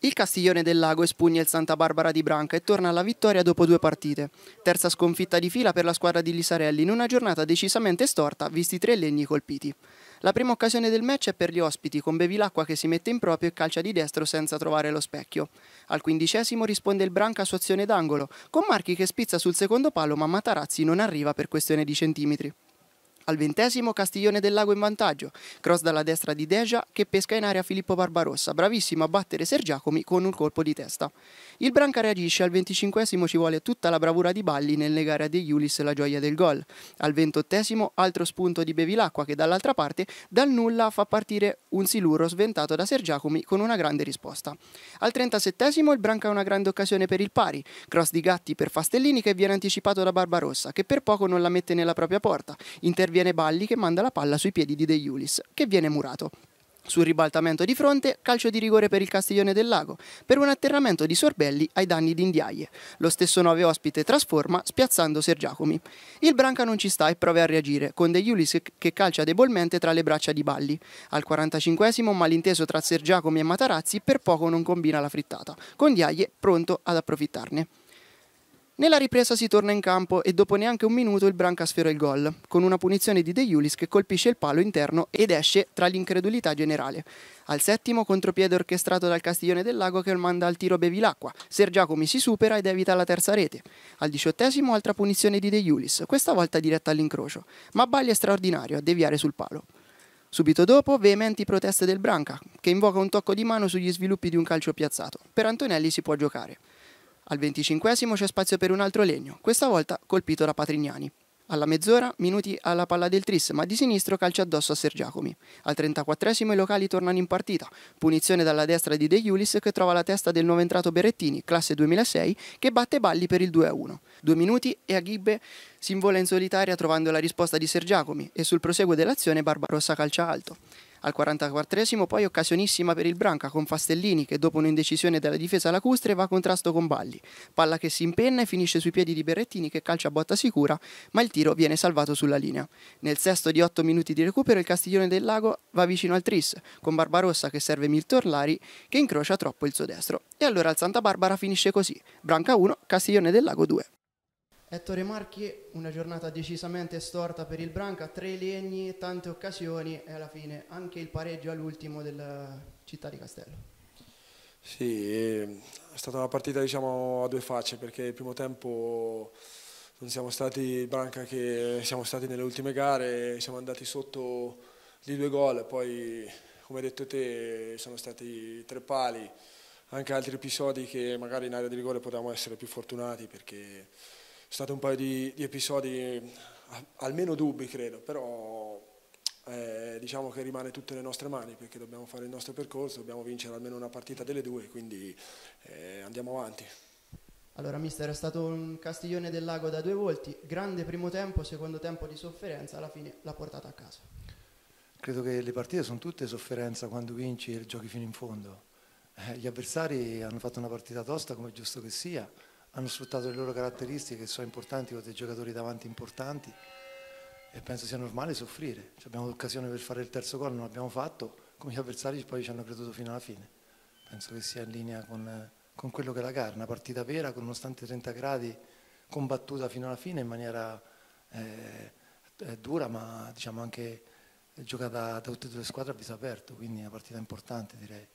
Il Castiglione del Lago espugna il Santa Barbara di Branca e torna alla vittoria dopo due partite. Terza sconfitta di fila per la squadra di Lisarelli in una giornata decisamente storta, visti tre legni colpiti. La prima occasione del match è per gli ospiti, con Bevilacqua che si mette in proprio e calcia di destro senza trovare lo specchio. Al quindicesimo risponde il Branca su azione d'angolo, con Marchi che spizza sul secondo palo ma Matarazzi non arriva per questione di centimetri. Al ventesimo Castiglione del Lago in vantaggio, cross dalla destra di Deja che pesca in area Filippo Barbarossa, bravissimo a battere Sergiacomi con un colpo di testa. Il Branca reagisce, al venticinquesimo ci vuole tutta la bravura di Balli nelle gare a De Iulis la gioia del gol. Al ventottesimo altro spunto di Bevilacqua che dall'altra parte dal nulla fa partire un siluro sventato da Sergiacomi con una grande risposta. Al trentasettesimo il Branca ha una grande occasione per il pari, cross di Gatti per Fastellini che viene anticipato da Barbarossa che per poco non la mette nella propria porta. Intervi avviene Balli che manda la palla sui piedi di De Iulis, che viene murato. Sul ribaltamento di fronte, calcio di rigore per il Castiglione del Lago, per un atterramento di Sorbelli ai danni di Indiaie. Lo stesso 9 ospite trasforma, spiazzando Sergiacomi. Il Branca non ci sta e prova a reagire, con De Iulis che calcia debolmente tra le braccia di Balli. Al 45esimo, malinteso tra Sergiacomi e Matarazzi, per poco non combina la frittata, con Indiaie pronto ad approfittarne. Nella ripresa si torna in campo e dopo neanche un minuto il Branca sfera il gol, con una punizione di De Iulis che colpisce il palo interno ed esce tra l'incredulità generale. Al settimo contropiede orchestrato dal Castiglione del Lago che manda al tiro Bevilacqua, Sergiacomi si supera ed evita la terza rete. Al diciottesimo altra punizione di De Iulis, questa volta diretta all'incrocio, ma Bagli è straordinario a deviare sul palo. Subito dopo, veementi proteste del Branca, che invoca un tocco di mano sugli sviluppi di un calcio piazzato. Per Antonelli si può giocare. Al venticinquesimo c'è spazio per un altro legno, questa volta colpito da Patrignani. Alla mezz'ora, minuti alla palla del Tris, ma di sinistro calcia addosso a Sergiacomi. Al 34esimo i locali tornano in partita. Punizione dalla destra di De Iulis che trova la testa del nuovo entrato Berrettini, classe 2006, che batte Balli per il 2-1. Due minuti e Aghibbe si invola in solitaria trovando la risposta di Sergiacomi e sul proseguo dell'azione Barbarossa calcia alto. Al 44esimo poi occasionissima per il Branca con Fastellini che dopo un'indecisione della difesa lacustre va a contrasto con Balli. Palla che si impenna e finisce sui piedi di Berrettini che calcia a botta sicura, ma il tiro viene salvato sulla linea. Nel sesto di 8 minuti di recupero il Castiglione del Lago va vicino al Tris con Barbarossa che serve Milton Lari che incrocia troppo il suo destro. E allora il Santa Barbara finisce così: Branca 1, Castiglione del Lago 2. Ettore Marchi, una giornata decisamente storta per il Branca, tre legni, tante occasioni e alla fine anche il pareggio all'ultimo della città di Castello. Sì, è stata una partita diciamo, a due facce perché il primo tempo non siamo stati il Branca che siamo stati nelle ultime gare, siamo andati sotto di due gol, poi come hai detto te sono stati tre pali, anche altri episodi che magari in area di rigore potevamo essere più fortunati perché stati un paio di, di episodi, almeno dubbi credo, però eh, diciamo che rimane tutto nelle nostre mani perché dobbiamo fare il nostro percorso, dobbiamo vincere almeno una partita delle due, quindi eh, andiamo avanti. Allora, mister, è stato un Castiglione del Lago da due volti, grande primo tempo, secondo tempo di sofferenza, alla fine l'ha portata a casa. Credo che le partite sono tutte sofferenza quando vinci e giochi fino in fondo. Eh, gli avversari hanno fatto una partita tosta, come giusto che sia, hanno sfruttato le loro caratteristiche che sono importanti con dei giocatori davanti importanti e penso sia normale soffrire. Cioè abbiamo l'occasione per fare il terzo gol, non l'abbiamo fatto, come gli avversari poi ci hanno creduto fino alla fine. Penso che sia in linea con, con quello che è la gara, una partita vera, con nonostante 30 gradi, combattuta fino alla fine in maniera eh, eh, dura, ma diciamo anche giocata da tutte e due le squadre a viso aperto, quindi una partita importante direi.